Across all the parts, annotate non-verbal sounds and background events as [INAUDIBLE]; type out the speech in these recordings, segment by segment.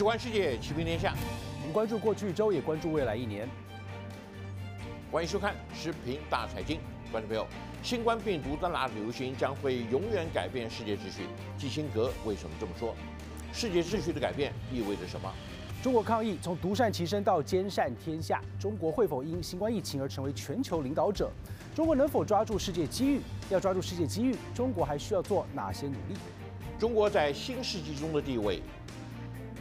直观世界，齐平天下。我们关注过去一周，也关注未来一年。欢迎收看《时评大财经》，观众朋友，新冠病毒的那流行将会永远改变世界秩序。基辛格为什么这么说？世界秩序的改变意味着什么？中国抗疫从独善其身到兼善天下，中国会否因新冠疫情而成为全球领导者？中国能否抓住世界机遇？要抓住世界机遇，中国还需要做哪些努力？中国在新世纪中的地位？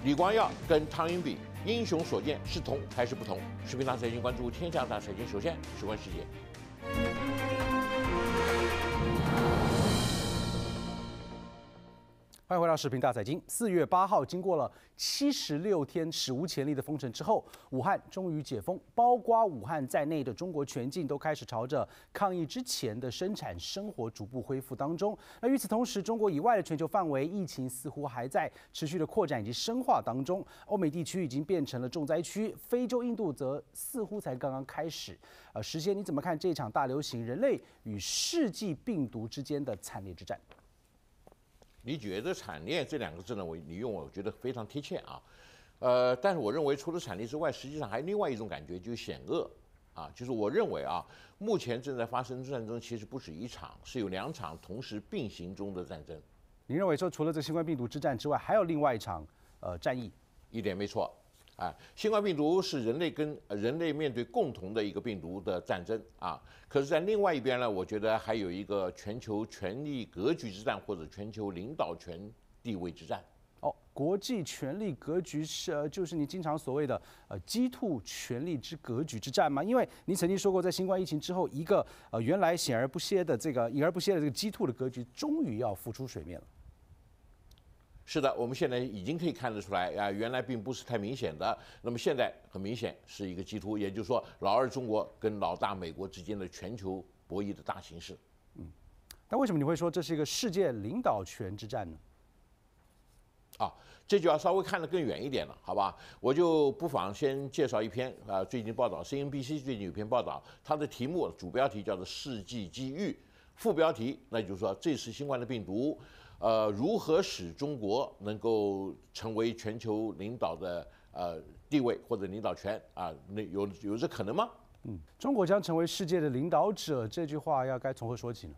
李光耀跟汤云比，英雄所见是同还是不同？视频大财经关注天下大财经，首先直观世界。欢迎回到视频大财经。四月八号，经过了七十六天史无前例的封城之后，武汉终于解封，包括武汉在内的中国全境都开始朝着抗疫之前的生产生活逐步恢复当中。那与此同时，中国以外的全球范围疫情似乎还在持续的扩展以及深化当中，欧美地区已经变成了重灾区，非洲、印度则似乎才刚刚开始。呃，时间你怎么看这场大流行，人类与世纪病毒之间的惨烈之战？你觉得“产链”这两个字呢？我你用，我觉得非常贴切啊。呃，但是我认为除了产链之外，实际上还有另外一种感觉，就是险恶啊。就是我认为啊，目前正在发生的战争其实不止一场，是有两场同时并行中的战争。你认为说，除了这新冠病毒之战之外，还有另外一场呃战役？一点没错。啊，新冠病毒是人类跟人类面对共同的一个病毒的战争啊。可是，在另外一边呢，我觉得还有一个全球权力格局之战，或者全球领导权地位之战。哦，国际权力格局是就是你经常所谓的呃鸡兔权力之格局之战吗？因为您曾经说过，在新冠疫情之后，一个呃原来显而不歇的这个隐而不歇的这个鸡兔的格局，终于要浮出水面了。是的，我们现在已经可以看得出来啊，原来并不是太明显的，那么现在很明显是一个基突，也就是说，老二中国跟老大美国之间的全球博弈的大形势。嗯，那为什么你会说这是一个世界领导权之战呢？啊，这就要稍微看得更远一点了，好吧？我就不妨先介绍一篇啊，最近报道，CNBC 最近有篇报道，它的题目主标题叫做“世纪机遇”，副标题那就是说这次新冠的病毒。呃，如何使中国能够成为全球领导的呃地位或者领导权啊？那有有这可能吗？嗯，中国将成为世界的领导者这句话要该从何说起呢？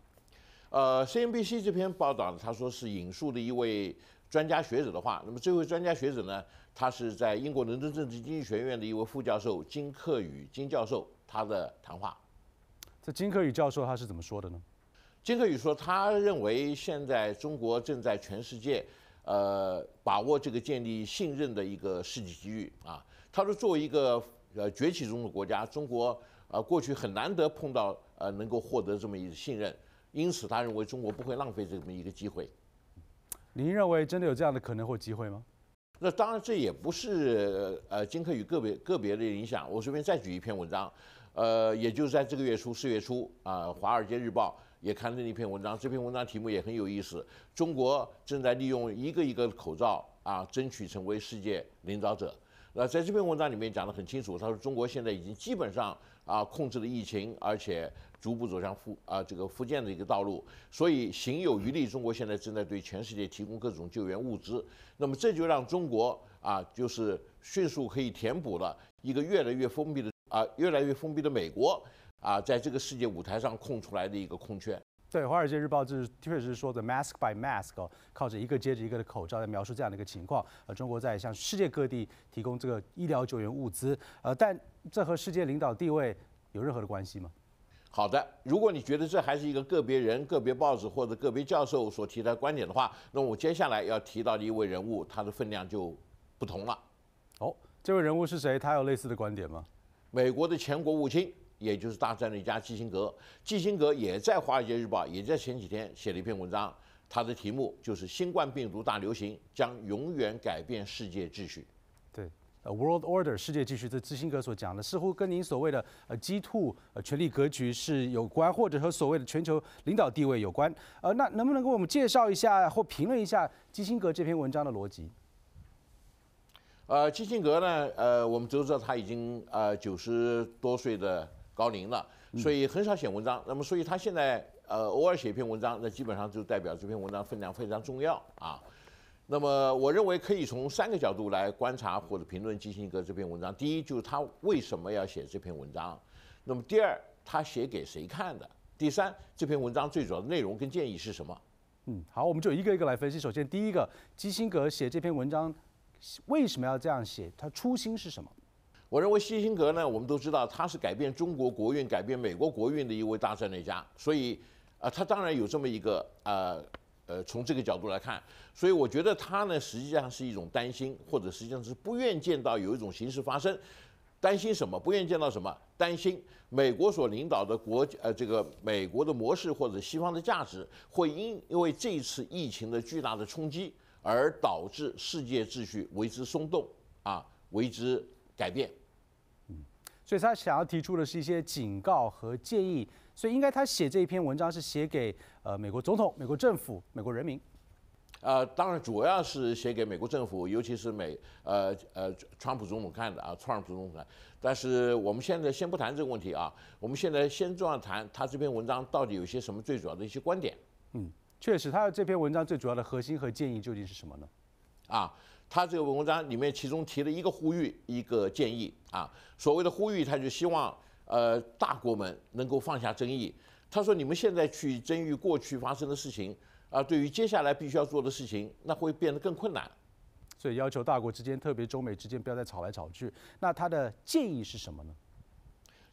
呃，C N B C 这篇报道呢，他说是引述的一位专家学者的话。那么这位专家学者呢，他是在英国伦敦政治经济学院的一位副教授金克宇金教授他的谈话。这金克宇教授他是怎么说的呢？金克宇说，他认为现在中国正在全世界，呃，把握这个建立信任的一个世纪机遇啊。他说，作为一个呃崛起中的国家，中国呃过去很难得碰到呃能够获得这么一个信任，因此他认为中国不会浪费这么一个机会。您认为真的有这样的可能或机会吗？那当然，这也不是呃金克宇个别个别的影响。我随便再举一篇文章，呃，也就是在这个月初四月初啊，《华尔街日报》。也刊登了一篇文章，这篇文章题目也很有意思。中国正在利用一个一个口罩啊，争取成为世界领导者。那在这篇文章里面讲得很清楚，他说中国现在已经基本上啊控制了疫情，而且逐步走向复啊这个复建的一个道路。所以行有余力，中国现在正在对全世界提供各种救援物资。那么这就让中国啊就是迅速可以填补了一个越来越封闭的啊越来越封闭的美国。啊，在这个世界舞台上空出来的一个空缺。对，《华尔街日报》就是确实说的，mask by mask，靠着一个接着一个的口罩来描述这样的一个情况。呃，中国在向世界各地提供这个医疗救援物资，呃，但这和世界领导地位有任何的关系吗？好的，如果你觉得这还是一个个别人、个别报纸或者个别教授所提的观点的话，那我接下来要提到的一位人物，他的分量就不同了。哦，这位人物是谁？他有类似的观点吗？美国的前国务卿。也就是大战的一家基辛格，基辛格也在《华尔街日报》也在前几天写了一篇文章，他的题目就是“新冠病毒大流行将永远改变世界秩序”。对，呃，World Order 世界秩序，这基辛格所讲的似乎跟您所谓的呃 G two 呃权力格局是有关，或者和所谓的全球领导地位有关。呃，那能不能给我们介绍一下或评论一下基辛格这篇文章的逻辑？呃，基辛格呢，呃，我们都知道他已经呃九十多岁的。高龄了，所以很少写文章。那么，所以他现在呃偶尔写一篇文章，那基本上就代表这篇文章分量非常重要啊。那么，我认为可以从三个角度来观察或者评论基辛格这篇文章：第一，就是他为什么要写这篇文章；那么第二，他写给谁看的；第三，这篇文章最主要的内容跟建议是什么？嗯，好，我们就一个一个来分析。首先，第一个，基辛格写这篇文章为什么要这样写？他初心是什么？我认为希辛格呢，我们都知道他是改变中国国运、改变美国国运的一位大战略家，所以，呃，他当然有这么一个呃呃，从这个角度来看，所以我觉得他呢，实际上是一种担心，或者实际上是不愿见到有一种形势发生，担心什么？不愿见到什么？担心美国所领导的国呃这个美国的模式或者西方的价值会因因为这次疫情的巨大的冲击而导致世界秩序为之松动啊，为之改变。所以他想要提出的是一些警告和建议，所以应该他写这一篇文章是写给呃美国总统、美国政府、美国人民，呃，当然主要是写给美国政府，尤其是美呃呃川普总统看的啊，川普总统看。但是我们现在先不谈这个问题啊，我们现在先重要谈他这篇文章到底有些什么最主要的一些观点。嗯，确实，他的这篇文章最主要的核心和建议究竟是什么呢？啊。他这个文章里面，其中提了一个呼吁，一个建议啊。所谓的呼吁，他就希望呃大国们能够放下争议。他说：“你们现在去争议过去发生的事情啊，对于接下来必须要做的事情，那会变得更困难。”所以要求大国之间，特别中美之间，不要再吵来吵去。那他的建议是什么呢？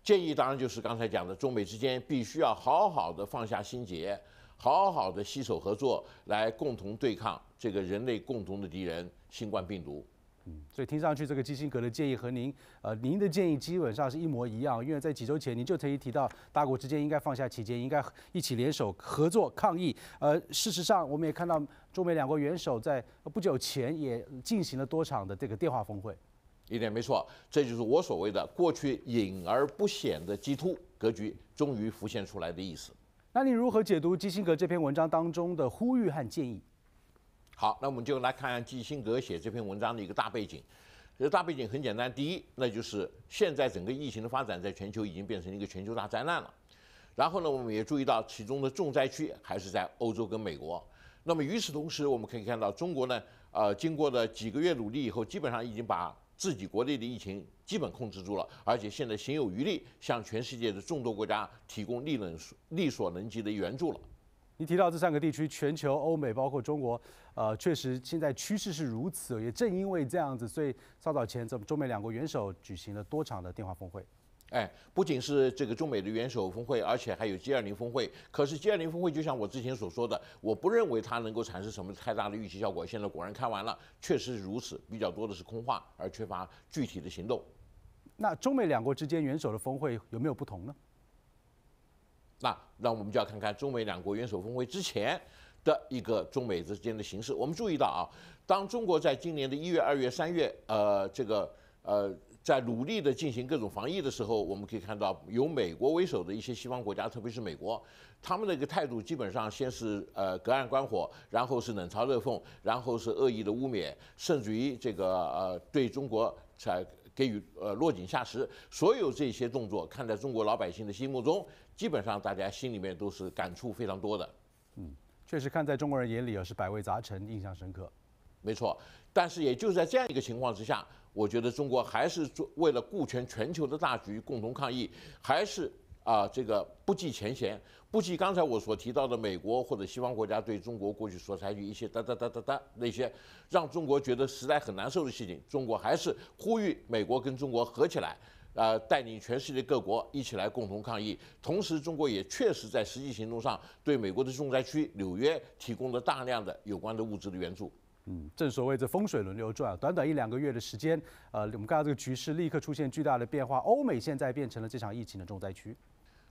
建议当然就是刚才讲的，中美之间必须要好好的放下心结，好好的携手合作，来共同对抗这个人类共同的敌人。新冠病毒，嗯，所以听上去这个基辛格的建议和您，呃，您的建议基本上是一模一样，因为在几周前您就曾经提到大国之间应该放下旗舰，应该一起联手合作抗疫。呃，事实上我们也看到中美两国元首在不久前也进行了多场的这个电话峰会。一点没错，这就是我所谓的过去隐而不显的“鸡兔”格局终于浮现出来的意思。那你如何解读基辛格这篇文章当中的呼吁和建议？好，那我们就来看看基辛格写这篇文章的一个大背景。这大背景很简单，第一，那就是现在整个疫情的发展在全球已经变成一个全球大灾难了。然后呢，我们也注意到其中的重灾区还是在欧洲跟美国。那么与此同时，我们可以看到中国呢，呃，经过了几个月努力以后，基本上已经把自己国内的疫情基本控制住了，而且现在行有余力，向全世界的众多国家提供力能力所能及的援助了。你提到这三个地区，全球、欧美，包括中国。呃，确实，现在趋势是如此，也正因为这样子，所以稍早前，这中美两国元首举行了多场的电话峰会。哎，不仅是这个中美的元首峰会，而且还有 G20 峰会。可是 G20 峰会，就像我之前所说的，我不认为它能够产生什么太大的预期效果。现在果然开完了，确实如此，比较多的是空话，而缺乏具体的行动。那中美两国之间元首的峰会有没有不同呢？那那我们就要看看中美两国元首峰会之前。的一个中美之间的形势，我们注意到啊，当中国在今年的一月、二月、三月，呃，这个呃，在努力的进行各种防疫的时候，我们可以看到，由美国为首的一些西方国家，特别是美国，他们的一个态度，基本上先是呃隔岸观火，然后是冷嘲热讽，然后是恶意的污蔑，甚至于这个呃对中国才。给予呃落井下石，所有这些动作，看在中国老百姓的心目中，基本上大家心里面都是感触非常多的。确实，看在中国人眼里，也是百味杂陈，印象深刻。没错，但是也就在这样一个情况之下，我觉得中国还是做为了顾全全球的大局，共同抗疫，还是啊这个不计前嫌，不计刚才我所提到的美国或者西方国家对中国过去所采取一些哒哒哒哒哒那些让中国觉得实在很难受的事情，中国还是呼吁美国跟中国合起来。呃，带领全世界各国一起来共同抗疫，同时中国也确实在实际行动上对美国的重灾区纽约提供了大量的有关的物资的援助。嗯，正所谓这风水轮流转，短短一两个月的时间，呃，我们看到这个局势立刻出现巨大的变化，欧美现在变成了这场疫情的重灾区。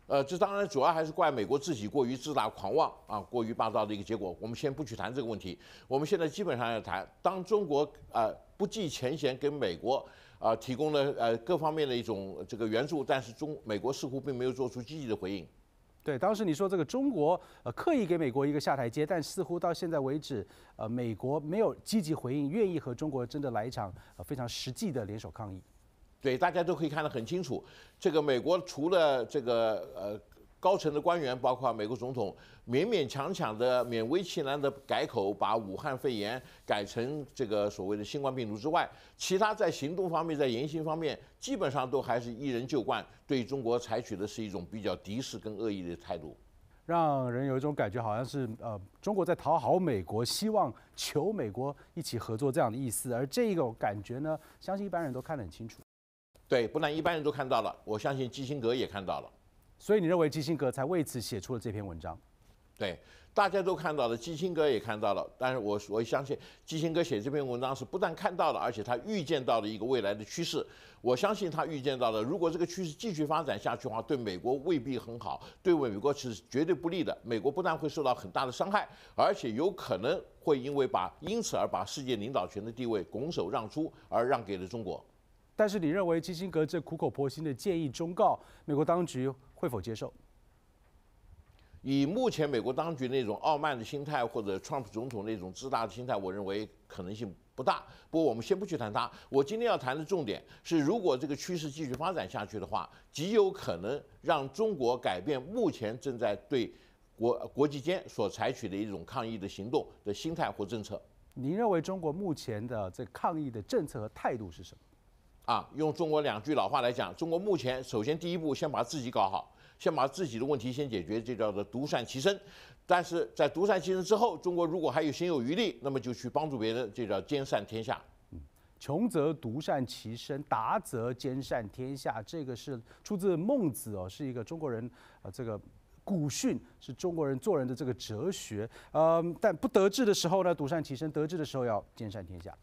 呃，这当然主要还是怪美国自己过于自大狂妄啊，过于霸道的一个结果。我们先不去谈这个问题，我们现在基本上要谈，当中国呃不计前嫌跟美国。啊，提供了呃各方面的一种这个援助，但是中美国似乎并没有做出积极的回应。对，当时你说这个中国呃刻意给美国一个下台阶，但似乎到现在为止，呃美国没有积极回应，愿意和中国真的来一场非常实际的联手抗议。对，大家都可以看得很清楚，这个美国除了这个呃。高层的官员，包括美国总统，勉勉强强的、勉为其难的改口，把武汉肺炎改成这个所谓的新冠病毒之外，其他在行动方面、在言行方面，基本上都还是一人就冠，对中国采取的是一种比较敌视跟恶意的态度，让人有一种感觉，好像是呃，中国在讨好美国，希望求美国一起合作这样的意思。而这个感觉呢，相信一般人都看得很清楚。对，不但一般人都看到了，我相信基辛格也看到了。所以你认为基辛格才为此写出了这篇文章？对，大家都看到了，基辛格也看到了。但是，我我相信基辛格写这篇文章是不但看到了，而且他预见到了一个未来的趋势。我相信他预见到了，如果这个趋势继续发展下去的话，对美国未必很好，对美国是绝对不利的。美国不但会受到很大的伤害，而且有可能会因为把因此而把世界领导权的地位拱手让出，而让给了中国。但是你认为基辛格这苦口婆心的建议忠告，美国当局会否接受？以目前美国当局那种傲慢的心态，或者川普总统那种自大的心态，我认为可能性不大。不过我们先不去谈它。我今天要谈的重点是，如果这个趋势继续发展下去的话，极有可能让中国改变目前正在对国 [LAUGHS] 国际间所采取的一种抗议的行动的心态或政策。您认为中国目前的这抗议的政策和态度是什么？啊，用中国两句老话来讲，中国目前首先第一步，先把自己搞好，先把自己的问题先解决，这叫做独善其身。但是在独善其身之后，中国如果还有心有余力，那么就去帮助别人，这叫兼善天下。穷则独善其身，达则兼善天下，这个是出自孟子哦，是一个中国人啊，这个古训是中国人做人的这个哲学。嗯，但不得志的时候呢，独善其身；得志的时候要兼善天下。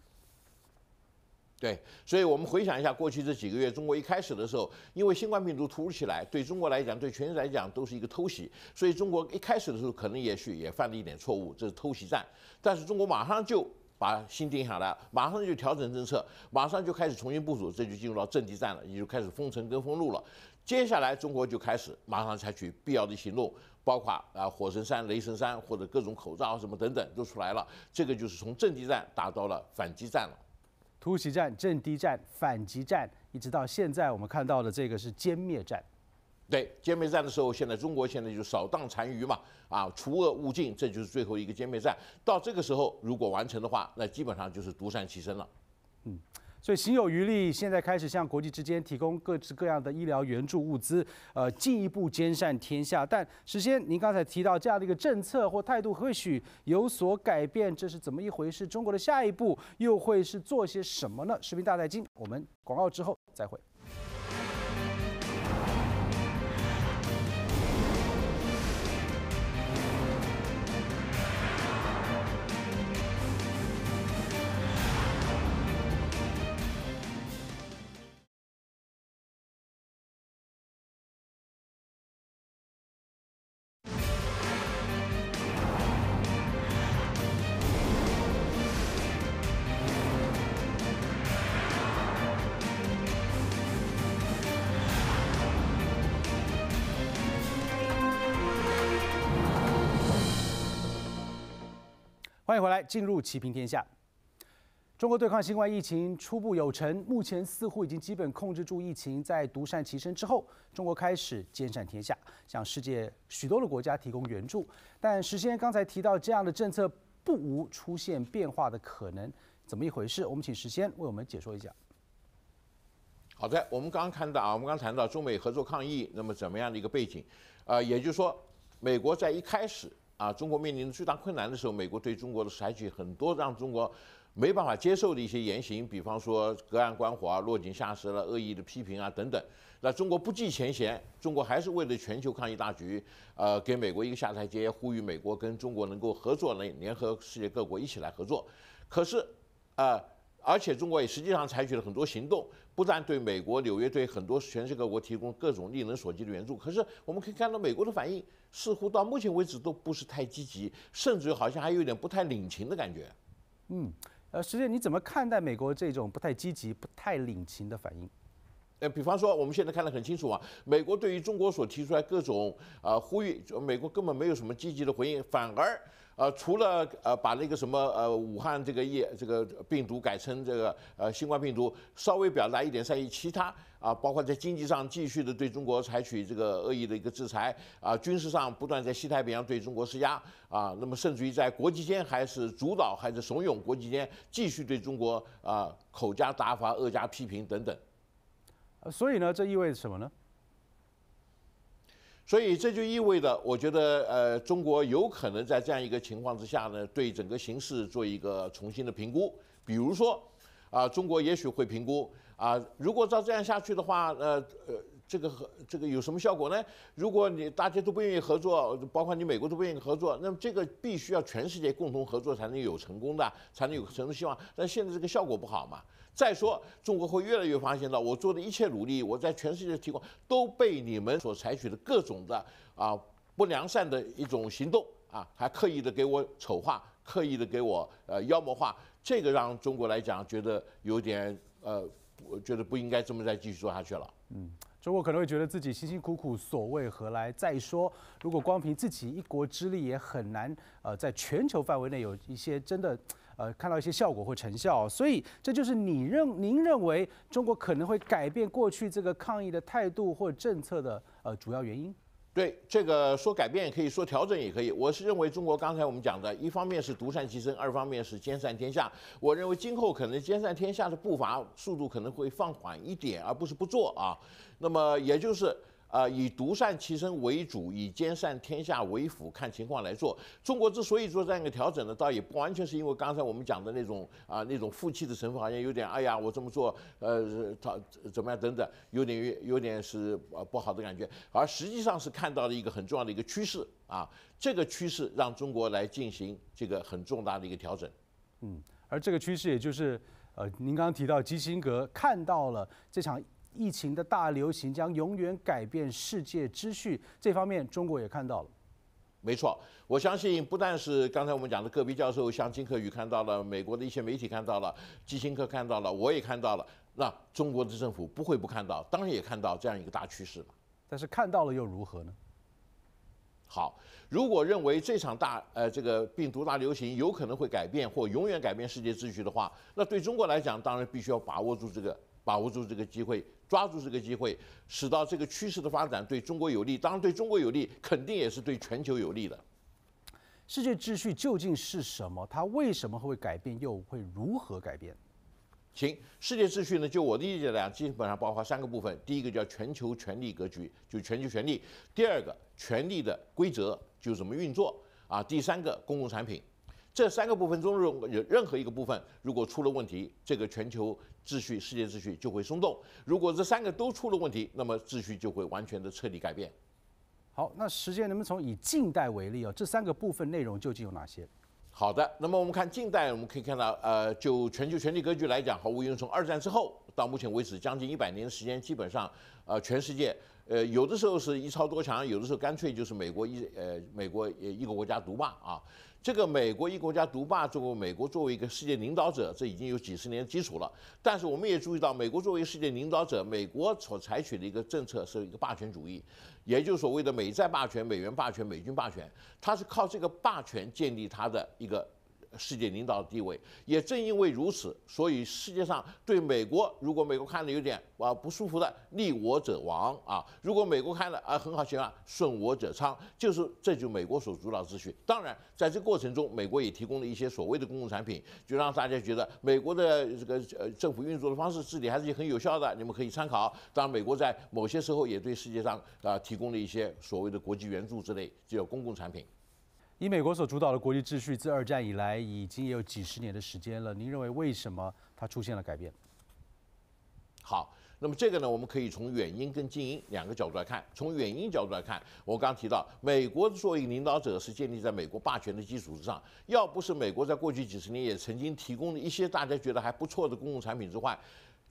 对，所以我们回想一下过去这几个月，中国一开始的时候，因为新冠病毒突如其来，对中国来讲、对全球来讲都是一个偷袭，所以中国一开始的时候可能也许也犯了一点错误，这是偷袭战。但是中国马上就把心定下来，马上就调整政策，马上就开始重新部署，这就进入到阵地战了，也就开始封城跟封路了。接下来中国就开始马上采取必要的行动，包括啊火神山、雷神山或者各种口罩什么等等都出来了，这个就是从阵地战打到了反击战了。突袭战、阵地战、反击战，一直到现在，我们看到的这个是歼灭战。对，歼灭战的时候，现在中国现在就扫荡残余嘛，啊，除恶务尽，这就是最后一个歼灭战。到这个时候，如果完成的话，那基本上就是独善其身了。所以，行有余力，现在开始向国际之间提供各式各样的医疗援助物资，呃，进一步兼善天下。但，首先，您刚才提到这样的一个政策或态度，或许有所改变，这是怎么一回事？中国的下一步又会是做些什么呢？视频《大财经》，我们广告之后再会。欢迎回来，进入齐平天下。中国对抗新冠疫情初步有成，目前似乎已经基本控制住疫情，在独善其身之后，中国开始兼善天下，向世界许多的国家提供援助。但时先刚才提到这样的政策不无出现变化的可能，怎么一回事？我们请时先为我们解说一下。好的，我们刚刚看到啊，我们刚谈到中美合作抗疫，那么怎么样的一个背景？啊，也就是说，美国在一开始。啊，中国面临的巨大困难的时候，美国对中国的采取很多让中国没办法接受的一些言行，比方说隔岸观火啊、落井下石了、恶意的批评啊等等。那中国不计前嫌，中国还是为了全球抗疫大局，呃，给美国一个下台阶，呼吁美国跟中国能够合作，能联合世界各国一起来合作。可是，啊，而且中国也实际上采取了很多行动。不但对美国、纽约对很多全世界各国提供各种力能所及的援助，可是我们可以看到美国的反应似乎到目前为止都不是太积极，甚至好像还有点不太领情的感觉。嗯，呃，际上你怎么看待美国这种不太积极、不太领情的反应？呃，比方说我们现在看得很清楚啊，美国对于中国所提出来各种呃呼吁，美国根本没有什么积极的回应，反而。呃，除了呃，把那个什么呃，武汉这个疫这个病毒改成这个呃新冠病毒，稍微表达一点善意，其他啊，包括在经济上继续的对中国采取这个恶意的一个制裁啊，军事上不断在西太平洋对中国施压啊，那么甚至于在国际间还是主导还是怂恿国际间继续对中国啊口加打法、恶加批评等等，所以呢，这意味着什么呢？所以这就意味着，我觉得呃，中国有可能在这样一个情况之下呢，对整个形势做一个重新的评估。比如说，啊，中国也许会评估啊，如果照这样下去的话，呃呃，这个和这个有什么效果呢？如果你大家都不愿意合作，包括你美国都不愿意合作，那么这个必须要全世界共同合作才能有成功的，才能有成功希望。但现在这个效果不好嘛？再说，中国会越来越发现到，我做的一切努力，我在全世界提供，都被你们所采取的各种的啊不良善的一种行动啊，还刻意的给我丑化，刻意的给我呃妖魔化，这个让中国来讲觉得有点呃，我觉得不应该这么再继续做下去了。嗯，中国可能会觉得自己辛辛苦苦所为何来？再说，如果光凭自己一国之力也很难呃，在全球范围内有一些真的。呃，看到一些效果或成效，所以这就是你认您认为中国可能会改变过去这个抗疫的态度或政策的呃主要原因。对这个说改变也可以说调整也可以，我是认为中国刚才我们讲的，一方面是独善其身，二方面是兼善天下。我认为今后可能兼善天下的步伐速度可能会放缓一点，而不是不做啊。那么也就是。啊，以独善其身为主，以兼善天下为辅，看情况来做。中国之所以做这样一个调整呢，倒也不完全是因为刚才我们讲的那种啊那种负气的成分，好像有点，哎呀，我这么做，呃，他怎么样等等，有点有点是呃不好的感觉。而实际上是看到了一个很重要的一个趋势啊，这个趋势让中国来进行这个很重大的一个调整。嗯，而这个趋势也就是呃，您刚刚提到基辛格看到了这场。疫情的大流行将永远改变世界秩序，这方面中国也看到了。没错，我相信不但是刚才我们讲的个别教授、像金克宇看到了，美国的一些媒体看到了，基辛克看到了，我也看到了。那中国的政府不会不看到，当然也看到这样一个大趋势但是看到了又如何呢？好，如果认为这场大呃这个病毒大流行有可能会改变或永远改变世界秩序的话，那对中国来讲，当然必须要把握住这个把握住这个机会。抓住这个机会，使到这个趋势的发展对中国有利，当然对中国有利，肯定也是对全球有利的。世界秩序究竟是什么？它为什么会改变？又会如何改变？行，世界秩序呢？就我的理解来讲，基本上包括三个部分：第一个叫全球权力格局，就全球权力；第二个，权力的规则就怎么运作啊；第三个，公共产品。这三个部分中任任何一个部分如果出了问题，这个全球秩序、世界秩序就会松动。如果这三个都出了问题，那么秩序就会完全的彻底改变。好，那时间，能不能从以近代为例哦？这三个部分内容究竟有哪些？好的，那么我们看近代，我们可以看到，呃，就全球权力格局来讲，毫无疑问，从二战之后到目前为止，将近一百年的时间，基本上，呃，全世界，呃，有的时候是一超多强，有的时候干脆就是美国一，呃，美国一个国家独霸啊。这个美国一国家独霸，中国美国作为一个世界领导者，这已经有几十年基础了。但是我们也注意到，美国作为世界领导者，美国所采取的一个政策是一个霸权主义，也就是所谓的美债霸权、美元霸权、美军霸权，它是靠这个霸权建立它的一个。世界领导地位，也正因为如此，所以世界上对美国，如果美国看的有点啊不舒服的，利我者亡啊；如果美国看的啊很好行啊，顺我者昌，就是这就美国所主导秩序。当然，在这过程中，美国也提供了一些所谓的公共产品，就让大家觉得美国的这个呃政府运作的方式、治理还是很有效的，你们可以参考。当然，美国在某些时候也对世界上啊提供了一些所谓的国际援助之类，就叫公共产品。以美国所主导的国际秩序，自二战以来已经也有几十年的时间了。您认为为什么它出现了改变？好，那么这个呢，我们可以从远因跟近因两个角度来看。从远因角度来看，我刚刚提到，美国作为领导者是建立在美国霸权的基础之上。要不是美国在过去几十年也曾经提供了一些大家觉得还不错的公共产品之外，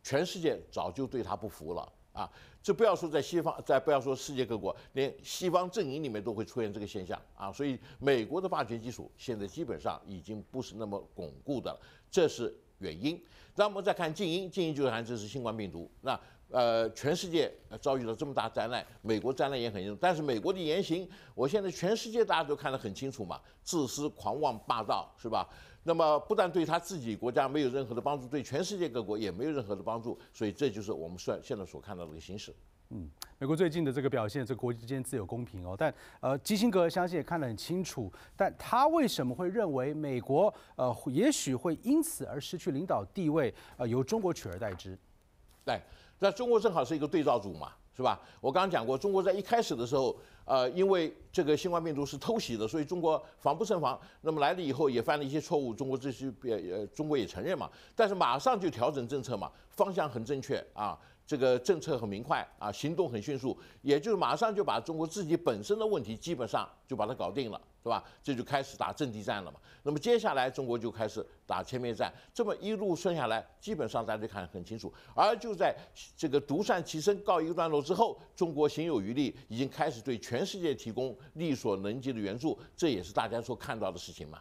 全世界早就对它不服了啊。这不要说在西方，在不要说世界各国，连西方阵营里面都会出现这个现象啊！所以美国的霸权基础现在基本上已经不是那么巩固的了，这是原因。那我们再看静音，静音就是含这是新冠病毒。那呃，全世界遭遇了这么大灾难，美国灾难也很严重，但是美国的言行，我现在全世界大家都看得很清楚嘛，自私、狂妄、霸道，是吧？那么，不但对他自己国家没有任何的帮助，对全世界各国也没有任何的帮助，所以这就是我们算现在所看到的这个形势。嗯，美国最近的这个表现，这国际之间自有公平哦。但呃，基辛格相信也看得很清楚，但他为什么会认为美国呃，也许会因此而失去领导地位，呃，由中国取而代之？对，那中国正好是一个对照组嘛，是吧？我刚刚讲过，中国在一开始的时候。呃，因为这个新冠病毒是偷袭的，所以中国防不胜防。那么来了以后也犯了一些错误，中国这些变，呃，中国也承认嘛。但是马上就调整政策嘛，方向很正确啊。这个政策很明快啊，行动很迅速，也就是马上就把中国自己本身的问题基本上就把它搞定了，是吧？这就开始打阵地战了嘛。那么接下来中国就开始打全面战，这么一路顺下来，基本上大家看得很清楚。而就在这个独善其身告一个段落之后，中国行有余力，已经开始对全世界提供力所能及的援助，这也是大家所看到的事情嘛。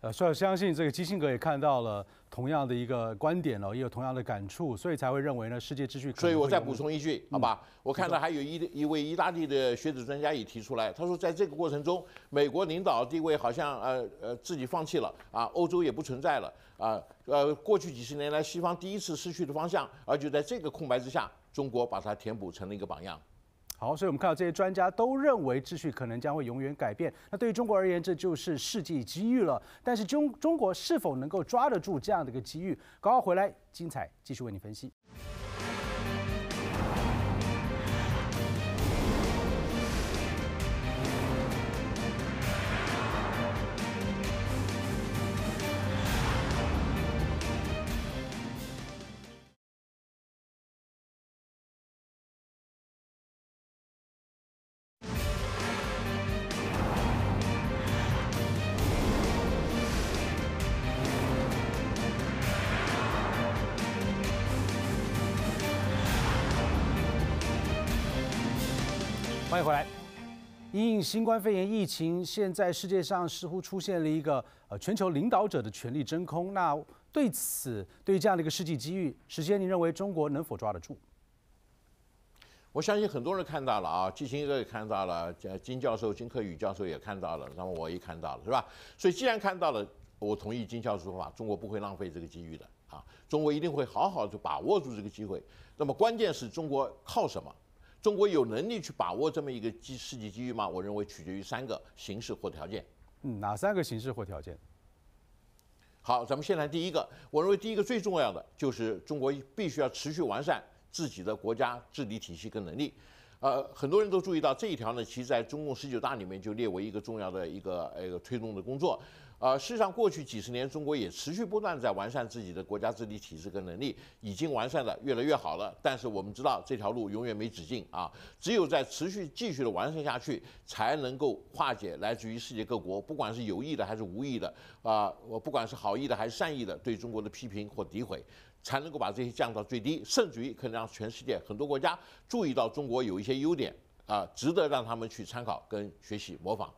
呃，所以相信这个基辛格也看到了。同样的一个观点哦，也有同样的感触，所以才会认为呢，世界秩序。所以，我再补充一句，好吧？我看到还有一一位意大利的学者专家也提出来，他说，在这个过程中，美国领导地位好像呃呃自己放弃了啊，欧洲也不存在了啊，呃，过去几十年来西方第一次失去的方向，而就在这个空白之下，中国把它填补成了一个榜样。好，所以，我们看到这些专家都认为秩序可能将会永远改变。那对于中国而言，这就是世纪机遇了。但是中中国是否能够抓得住这样的一个机遇？刚刚回来，精彩继续为你分析。再回来，因新冠肺炎疫情，现在世界上似乎出现了一个呃全球领导者的权力真空。那对此，对于这样的一个世纪机遇，时间，您认为中国能否抓得住？我相信很多人看到了啊，季新哥也看到了，金教授、金克宇教授也看到了，那么我也看到了，是吧？所以既然看到了，我同意金教授说法，中国不会浪费这个机遇的啊，中国一定会好好的就把握住这个机会。那么关键是中国靠什么？中国有能力去把握这么一个机世界机遇吗？我认为取决于三个形势或条件。嗯，哪三个形势或条件？好，咱们先来第一个。我认为第一个最重要的就是中国必须要持续完善自己的国家治理体系跟能力。呃，很多人都注意到这一条呢，其实在中共十九大里面就列为一个重要的一个呃推动的工作。啊，事实上，过去几十年，中国也持续不断在完善自己的国家治理体系跟能力，已经完善的越来越好了。但是我们知道，这条路永远没止境啊！只有在持续、继续的完善下去，才能够化解来自于世界各国，不管是有意的还是无意的，啊，我不管是好意的还是善意的，对中国的批评或诋毁，才能够把这些降到最低，甚至于可以让全世界很多国家注意到中国有一些优点啊，值得让他们去参考跟学习模仿。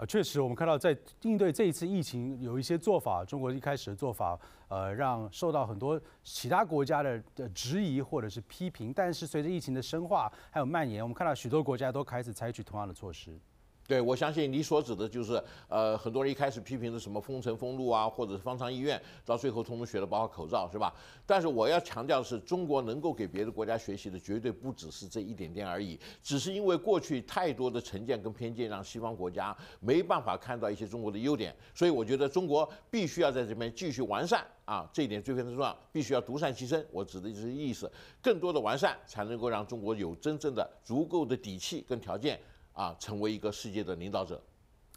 呃，确实，我们看到在应对这一次疫情，有一些做法。中国一开始的做法，呃，让受到很多其他国家的的质疑或者是批评。但是随着疫情的深化还有蔓延，我们看到许多国家都开始采取同样的措施。对，我相信你所指的就是，呃，很多人一开始批评的什么封城封路啊，或者是方舱医院，到最后通通学了包括口罩，是吧？但是我要强调的是，中国能够给别的国家学习的绝对不只是这一点点而已，只是因为过去太多的成见跟偏见让西方国家没办法看到一些中国的优点，所以我觉得中国必须要在这边继续完善啊，这一点最非常重要，必须要独善其身，我指的就是意思，更多的完善才能够让中国有真正的足够的底气跟条件。啊，成为一个世界的领导者，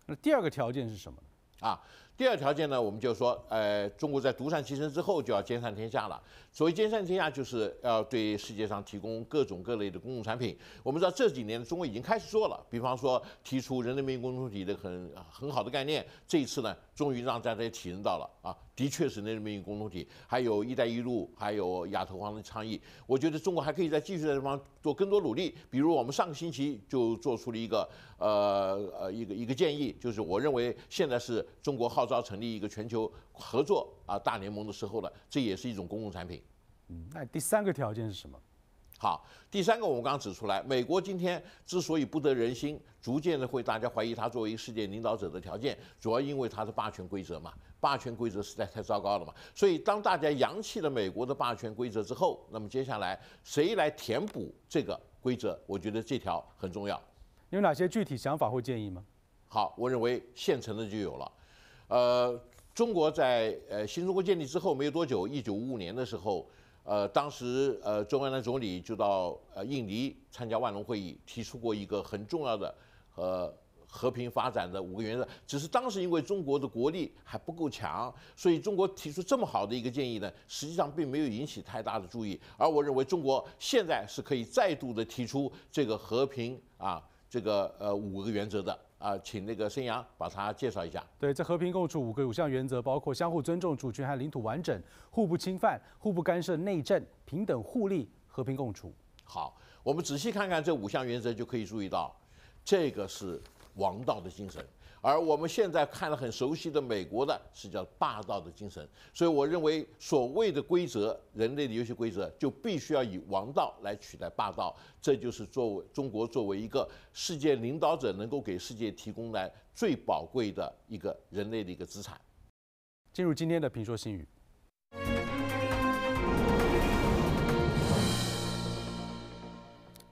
那第二个条件是什么啊，第二条件呢，我们就说，呃，中国在独善其身之后，就要兼善天下了。所谓兼善天下，就是要对世界上提供各种各类的公共产品。我们知道这几年中国已经开始做了，比方说提出人类命运共同体的很很好的概念，这一次呢，终于让大家体验到了啊，的确是人类命运共同体。还有“一带一路”，还有亚投行的倡议，我觉得中国还可以再继续在这方做更多努力。比如我们上个星期就做出了一个呃呃一个一个建议，就是我认为现在是中国号召成立一个全球合作啊大联盟的时候了，这也是一种公共产品。嗯，那第三个条件是什么？好，第三个我们刚指出来，美国今天之所以不得人心，逐渐的会大家怀疑它作为一个世界领导者的条件，主要因为它的霸权规则嘛，霸权规则实在太糟糕了嘛。所以当大家扬弃了美国的霸权规则之后，那么接下来谁来填补这个规则？我觉得这条很重要。有哪些具体想法或建议吗？好，我认为现成的就有了。呃，中国在呃新中国建立之后没有多久，一九五五年的时候。呃，当时呃，周恩来总理就到呃印尼参加万隆会议，提出过一个很重要的呃和平发展的五个原则。只是当时因为中国的国力还不够强，所以中国提出这么好的一个建议呢，实际上并没有引起太大的注意。而我认为中国现在是可以再度的提出这个和平啊这个呃五个原则的。啊，请那个孙杨把它介绍一下。对，这和平共处五个五项原则，包括相互尊重主权和领土完整、互不侵犯、互不干涉内政、平等互利、和平共处。好，我们仔细看看这五项原则，就可以注意到，这个是王道的精神。而我们现在看了很熟悉的美国的，是叫霸道的精神。所以我认为，所谓的规则，人类的游戏规则，就必须要以王道来取代霸道。这就是作为中国作为一个世界领导者，能够给世界提供的最宝贵的一个人类的一个资产。进入今天的评说新语，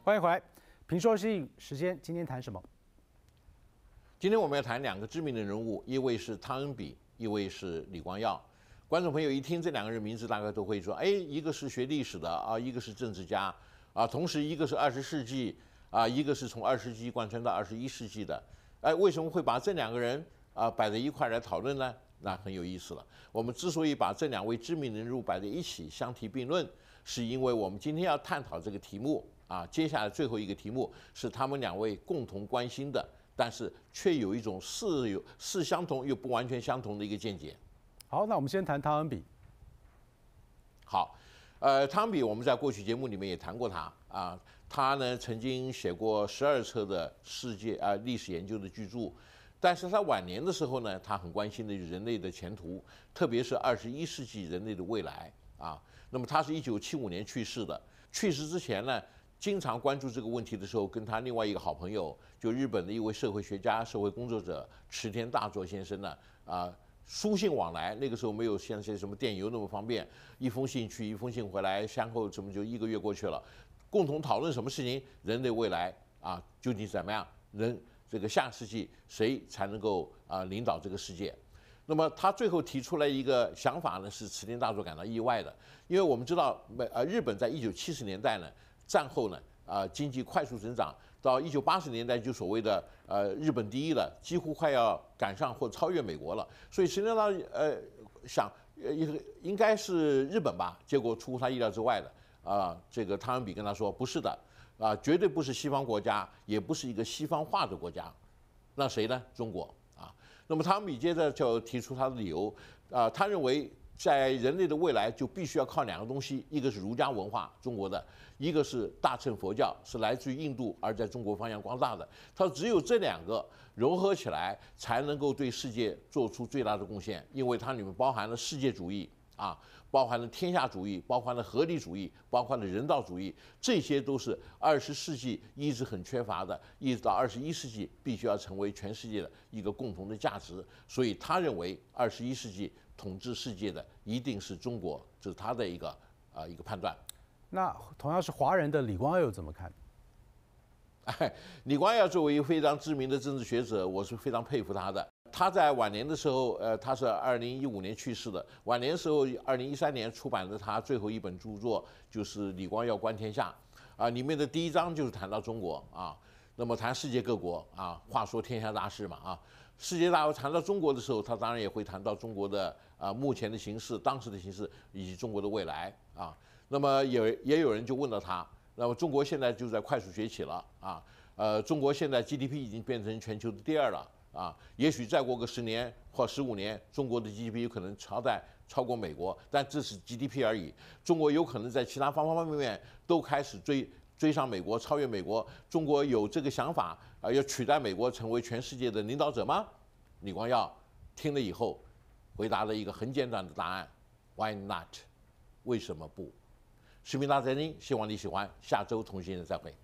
欢迎回来。评说新语时间，今天谈什么？今天我们要谈两个知名的人物，一位是汤恩比，一位是李光耀。观众朋友一听这两个人名字，大概都会说：“哎，一个是学历史的啊，一个是政治家啊，同时一个是二十世纪啊，一个是从二十世纪贯穿到二十一世纪的。”哎，为什么会把这两个人啊摆在一块来讨论呢？那很有意思了。我们之所以把这两位知名人物摆在一起相提并论，是因为我们今天要探讨这个题目啊。接下来最后一个题目是他们两位共同关心的。但是却有一种似有似相同又不完全相同的一个见解。好，那我们先谈汤恩比。好，呃，汤恩比我们在过去节目里面也谈过他啊，他呢曾经写过十二册的世界啊历史研究的巨著，但是他晚年的时候呢，他很关心的人类的前途，特别是二十一世纪人类的未来啊。那么他是一九七五年去世的，去世之前呢。经常关注这个问题的时候，跟他另外一个好朋友，就日本的一位社会学家、社会工作者池田大作先生呢，啊，书信往来。那个时候没有像些什么电邮那么方便，一封信去，一封信回来，先后怎么就一个月过去了。共同讨论什么事情？人类未来啊，究竟怎么样？人这个下世纪谁才能够啊领导这个世界？那么他最后提出来一个想法呢，是池田大作感到意外的，因为我们知道美呃日本在一九七十年代呢。战后呢，啊，经济快速增长，到一九八十年代就所谓的呃日本第一了，几乎快要赶上或超越美国了。所以，实际上呃想呃应该是日本吧？结果出乎他意料之外的啊，这个汤恩比跟他说不是的，啊，绝对不是西方国家，也不是一个西方化的国家，那谁呢？中国啊。那么，汤米比接着就提出他的理由，啊，他认为。在人类的未来，就必须要靠两个东西，一个是儒家文化，中国的；一个是大乘佛教，是来自于印度而在中国发扬光大的。它只有这两个融合起来，才能够对世界做出最大的贡献，因为它里面包含了世界主义啊，包含了天下主义，包含了合理主义，包含了人道主义，这些都是二十世纪一直很缺乏的，一直到二十一世纪必须要成为全世界的一个共同的价值。所以他认为，二十一世纪。统治世界的一定是中国，这是他的一个啊一个判断。那同样是华人的李光耀怎么看？哎，[LAUGHS] 李光耀作为一个非常知名的政治学者，我是非常佩服他的。他在晚年的时候，呃，他是二零一五年去世的。晚年时候，二零一三年出版的他最后一本著作就是《李光耀观天下》，啊，里面的第一章就是谈到中国啊，那么谈世界各国啊，话说天下大事嘛啊。世界大会谈到中国的时候，他当然也会谈到中国的啊目前的形势、当时的形势以及中国的未来啊。那么也也有人就问到他：那么中国现在就在快速崛起了啊？呃，中国现在 GDP 已经变成全球的第二了啊。也许再过个十年或十五年，中国的 GDP 有可能超在超过美国，但这是 GDP 而已。中国有可能在其他方方面面都开始追。追上美国，超越美国，中国有这个想法啊？要取代美国成为全世界的领导者吗？李光耀听了以后，回答了一个很简短的答案：Why not？为什么不？视频大这里，希望你喜欢，下周同新再会。